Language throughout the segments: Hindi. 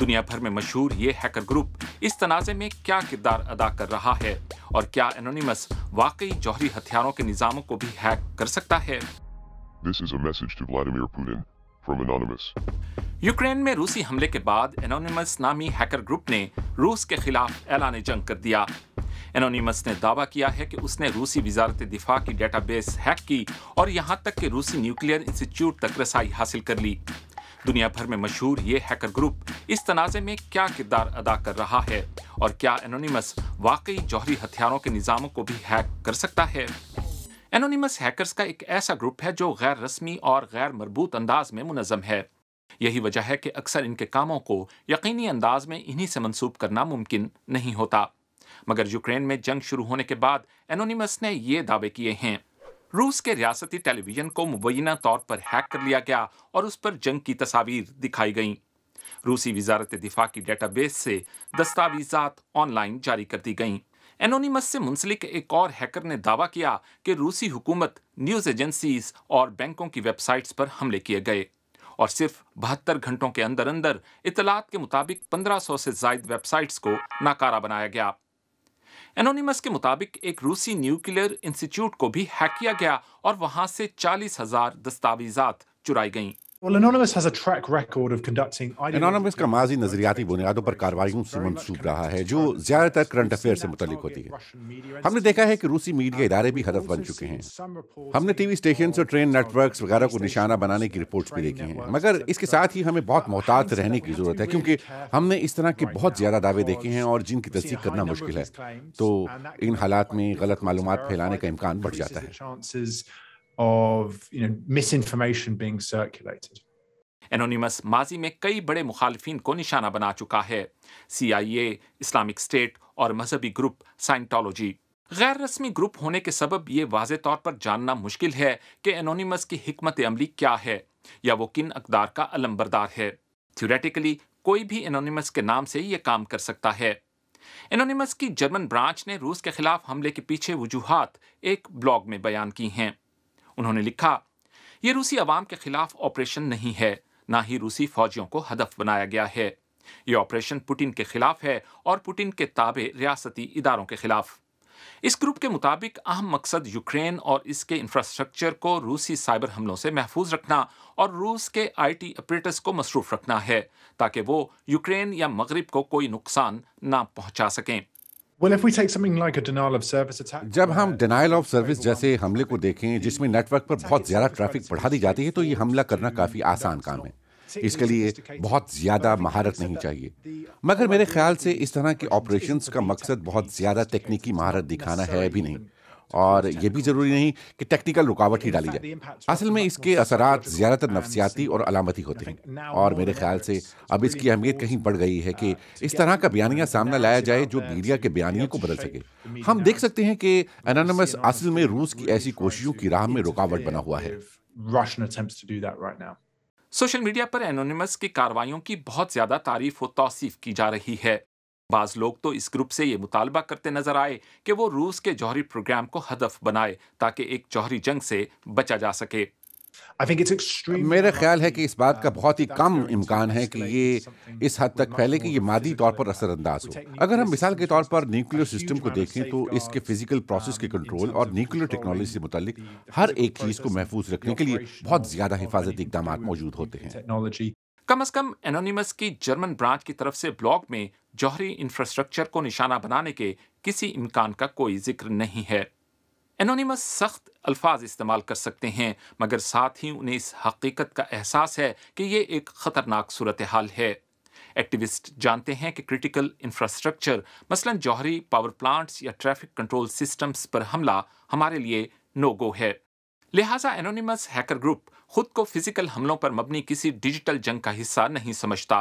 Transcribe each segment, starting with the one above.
दुनिया भर में मशहूर ये हैकर ग्रुप इस तनाजे में क्या किरदार अदा कर रहा है और क्या एनोनिमस वाकई जौहरी हथियारों के निजामों को भी हैक कर सकता है This is a message to Vladimir Putin from Anonymous. Ukraine में रूसी हमले के बाद एनोनिमस नामी हैकर ग्रुप ने रूस के खिलाफ ऐलान जंग कर दिया एनोनिमस ने दावा किया है कि उसने रूसी वजारत दिफा की डेटाबेस हैक की और यहां तक कि रूसी न्यूक्लियर इंस्टीट्यूट तक रसाई हासिल कर ली दुनिया भर में मशहूर ये हैकर ग्रुप इस तनाजे में क्या किरदार अदा कर रहा है और क्या एनोनिमस वाकई जौहरी हथियारों के निज़ामों को भी हैक कर सकता है एनोनिमस हैकर्स का एक ऐसा ग्रुप है जो गैर रस्मी और गैर मरबूत अंदाज में मुनजम है यही वजह है कि अक्सर इनके कामों को यकीनी अंदाज में इन्हीं से मंसूब करना मुमकिन नहीं होता मगर यूक्रेन में जंग शुरू होने के बाद एनोनिमस ने ये दावे किए हैं रूस के रियासती टेलीविजन को मुबैना तौर पर हैक कर लिया गया और उस पर जंग की तस्वीर दिखाई गईं रूसी वजारत दिफा की डेटाबेस से दस्तावीजात ऑनलाइन जारी कर दी गईं एनोनिमस से मुंसलिक एक और हैकर ने दावा किया कि रूसी हुकूमत न्यूज़ एजेंसीज और बैंकों की वेबसाइट्स पर हमले किए गए और सिर्फ बहत्तर घंटों के अंदर अंदर इतलात के मुताबिक 1500 से जायद वेबसाइट्स को नाकारा बनाया गया एनोनिमस के मुताबिक एक रूसी न्यूक्लियर इंस्टीट्यूट को भी हैक किया गया और वहां से चालीस हजार दस्तावीजात चुराई गईं Well, Anonymous has a track record of conducting Anonymous का माजी नजरियाती बुनियादों पर कार्रवाइयों से सूप रहा है जो ज्यादातर करंट अफेयर से मुतलिक होती है हमने देखा है कि रूसी मीडिया uh, इदारे भी हदफ बन चुके हैं हमने टीवी स्टेशन और ट्रेन नेटवर्क वगैरह को निशाना बनाने की रिपोर्ट्स भी देखी हैं मगर इसके साथ ही हमें बहुत मोहतात रहने की जरूरत है क्योंकि हमने इस तरह के बहुत ज्यादा दावे देखे हैं और जिनकी तस्दीक करना मुश्किल है तो इन हालात में गलत मालूम फैलाने का इम्कान बढ़ जाता है of you know, misinformation being circulated. Anonymous Mazi में कई बड़े मुखालफी को निशाना बना चुका है CIA, Islamic State और मजहबी ग्रुप साइंटोलॉजी गैर रस्मी ग्रुप होने के सबब ये वाज तौर पर जानना मुश्किल है कि एनोनिमस की हमत अमली क्या है या वो किन अकदार का अलमबरदार है थ्योरेटिकली कोई भी एनोनिमस के नाम से ये काम कर सकता है एनोनिमस की जर्मन ब्रांच ने रूस के खिलाफ हमले के पीछे वजूहत एक ब्लॉग में बयान की हैं उन्होंने लिखा ये रूसी अवाम के खिलाफ ऑपरेशन नहीं है न ही रूसी फौजियों को हदफ बनाया गया है यह ऑपरेशन पुटिन के खिलाफ है और पुटिन के ताबे रियाती इदारों के खिलाफ इस ग्रुप के मुताबिक अहम मकसद यूक्रेन और इसके इंफ्रास्ट्रक्चर को रूसी साइबर हमलों से महफूज रखना और रूस के आई टी ऑपरेटर्स को मसरूफ रखना है ताकि वो यूक्रेन या मगरब को कोई नुकसान ना पहुंचा सकें जब हम डिनाइल ऑफ सर्विस जैसे हमले को देखें जिसमें नेटवर्क पर बहुत ज्यादा ट्रैफिक बढ़ा दी जाती है तो ये हमला करना काफी आसान काम है इसके लिए बहुत ज्यादा महारत नहीं चाहिए मगर मेरे ख्याल से इस तरह के ऑपरेशंस का मकसद बहुत ज्यादा तकनीकी महारत दिखाना है भी नहीं और ये भी ज़रूरी नहीं कि टेक्निकल रुकावट ही डाली जाए असल में इसके असरात ज़्यादातर नफसियाती और अलामती होते हैं और मेरे ख्याल से अब इसकी अहमियत कहीं बढ़ गई है कि इस तरह का बयानिया सामना लाया जाए जो मीडिया के बयानियों को बदल सके हम देख सकते हैं कि एनानमस असल में रूस की ऐसी कोशिशों की राह में रुकावट बना हुआ है सोशल मीडिया पर एनोनिमस की कार्रवाइयों की बहुत ज्यादा तारीफ व तौसीफ की जा रही है बाज लोग तो इस ग्रुप से ये मुतालबा करते नजर आए कि वो रूस के जौहरी प्रोग्राम को हदफ बनाए ताकि एक जौहरी जंग से बचा जा सके मेरा ख्याल है कि इस बात का बहुत ही कम इम्कान है कि ये इस हद तक फैले कि ये मादी तौर पर असरअंदाज हो अगर हम मिसाल के तौर पर न्यूक्लियर सिस्टम को देखें तो इसके फिजिकल प्रोसेस के कंट्रोल और न्यूक्लियर टेक्नोलॉजी से मुतलिक हर एक चीज़ को महफूज रखने के लिए बहुत ज़्यादा हिफाजती इकदाम मौजूद होते हैं कम अज कम एनोनिमस की जर्मन ब्रांच की तरफ से ब्लॉग में जौहरी इंफ्रास्ट्रक्चर को निशाना बनाने के किसी इम्कान का कोई जिक्र नहीं है एनोनिमस सख्त अल्फाज इस्तेमाल कर सकते हैं मगर साथ ही उन्हें इस हकीकत का एहसास है कि ये एक ख़तरनाक सूरत हाल है एक्टिविस्ट जानते हैं कि क्रिटिकल इंफ्रास्ट्रक्चर मसलन जौहरी पावर प्लांट्स या ट्रैफिक कंट्रोल सिस्टम्स पर हमला हमारे लिए नो गो है लिहाजा एनोनिमस हैकर ग्रुप खुद को फिजिकल हमलों पर मबनी किसी डिजिटल जंग का हिस्सा नहीं समझता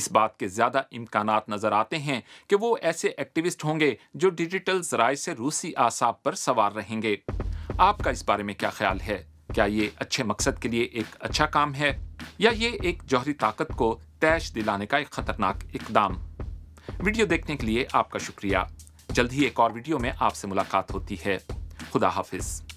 इस बात के ज़्यादा इम्कान नज़र आते हैं कि वो ऐसे एक्टिविस्ट होंगे जो डिजिटल जराए से रूसी आसाब पर सवार रहेंगे आपका इस बारे में क्या ख्याल है क्या ये अच्छे मकसद के लिए एक अच्छा काम है या ये एक जौहरी ताकत को तैश दिलाने का एक ख़तरनाक इकदाम वीडियो देखने के लिए आपका शुक्रिया जल्द ही एक और वीडियो में आपसे मुलाकात होती है खुदा हाफिज़